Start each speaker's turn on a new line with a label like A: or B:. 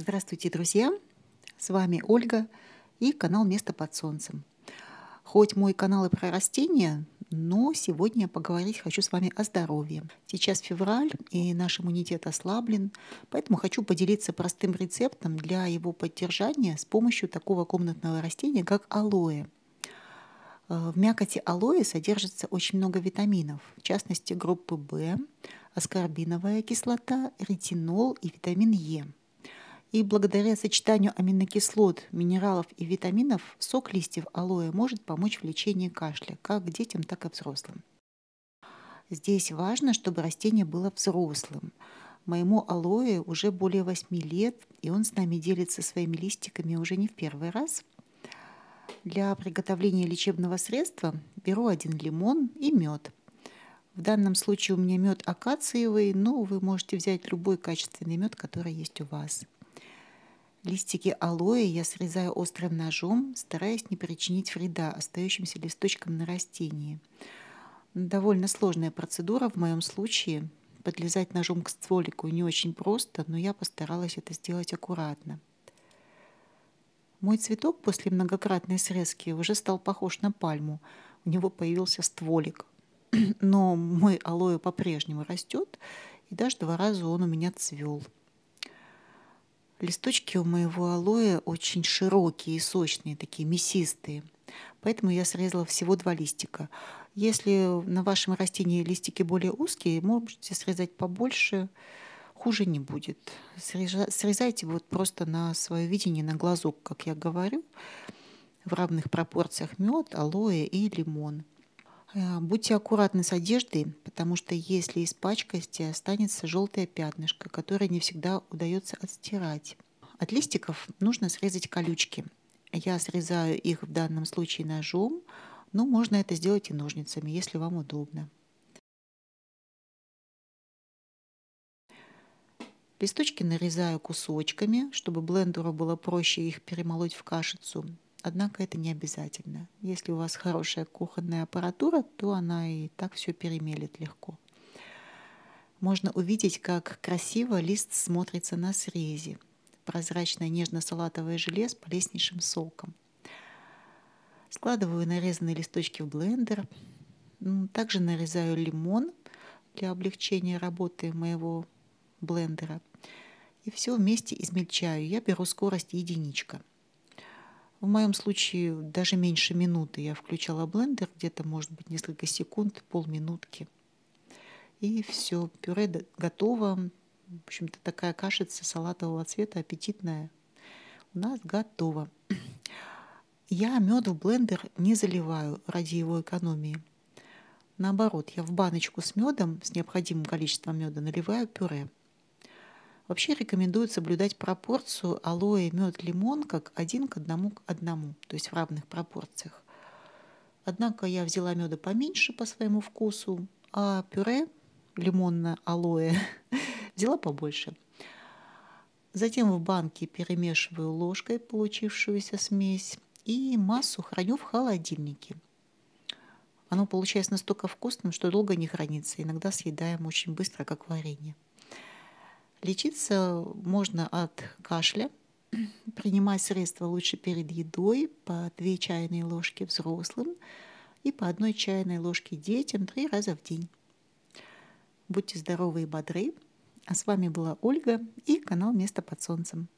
A: Здравствуйте, друзья! С вами Ольга и канал «Место под солнцем». Хоть мой канал и про растения, но сегодня я поговорить хочу с вами о здоровье. Сейчас февраль, и наш иммунитет ослаблен, поэтому хочу поделиться простым рецептом для его поддержания с помощью такого комнатного растения, как алоэ. Э, в мякоти алоэ содержится очень много витаминов, в частности группы В, аскорбиновая кислота, ретинол и витамин Е – и благодаря сочетанию аминокислот, минералов и витаминов сок листьев алоэ может помочь в лечении кашля как детям, так и взрослым. Здесь важно, чтобы растение было взрослым. Моему алоэ уже более 8 лет, и он с нами делится своими листиками уже не в первый раз. Для приготовления лечебного средства беру один лимон и мед. В данном случае у меня мед акациевый, но вы можете взять любой качественный мед, который есть у вас. Листики алоэ я срезаю острым ножом, стараясь не причинить вреда остающимся листочкам на растении. Довольно сложная процедура в моем случае. Подлезать ножом к стволику не очень просто, но я постаралась это сделать аккуратно. Мой цветок после многократной срезки уже стал похож на пальму. У него появился стволик. Но мой алоэ по-прежнему растет, и даже два раза он у меня цвел. Листочки у моего алоэ очень широкие и сочные, такие мясистые. Поэтому я срезала всего два листика. Если на вашем растении листики более узкие, можете срезать побольше, хуже не будет. Срезайте вот просто на свое видение, на глазок, как я говорю, в равных пропорциях мед, алоэ и лимон. Э, будьте аккуратны с одеждой, потому что если испачкаете, останется желтое пятнышко, которое не всегда удается отстирать. От листиков нужно срезать колючки. Я срезаю их в данном случае ножом, но можно это сделать и ножницами, если вам удобно. Листочки нарезаю кусочками, чтобы блендеру было проще их перемолоть в кашицу. Однако это не обязательно. Если у вас хорошая кухонная аппаратура, то она и так все перемелет легко. Можно увидеть, как красиво лист смотрится на срезе. Прозрачное нежно-салатовое желе с полезнейшим соком. Складываю нарезанные листочки в блендер. Также нарезаю лимон для облегчения работы моего блендера. И все вместе измельчаю. Я беру скорость единичка – в моем случае даже меньше минуты я включала блендер, где-то, может быть, несколько секунд, полминутки. И все, пюре готово. В общем-то, такая кашица салатового цвета, аппетитная. У нас готово. Я мед в блендер не заливаю ради его экономии. Наоборот, я в баночку с медом, с необходимым количеством меда, наливаю пюре – Вообще рекомендует соблюдать пропорцию алоэ, мед, лимон как один к одному к одному, то есть в равных пропорциях. Однако я взяла меда поменьше по своему вкусу, а пюре лимонное алоэ взяла побольше. Затем в банке перемешиваю ложкой получившуюся смесь и массу храню в холодильнике. Оно получается настолько вкусным, что долго не хранится, иногда съедаем очень быстро, как варенье. Лечиться можно от кашля, принимать средства лучше перед едой по 2 чайные ложки взрослым и по одной чайной ложке детям три раза в день. Будьте здоровы и бодры. А с вами была Ольга и канал «Место под солнцем».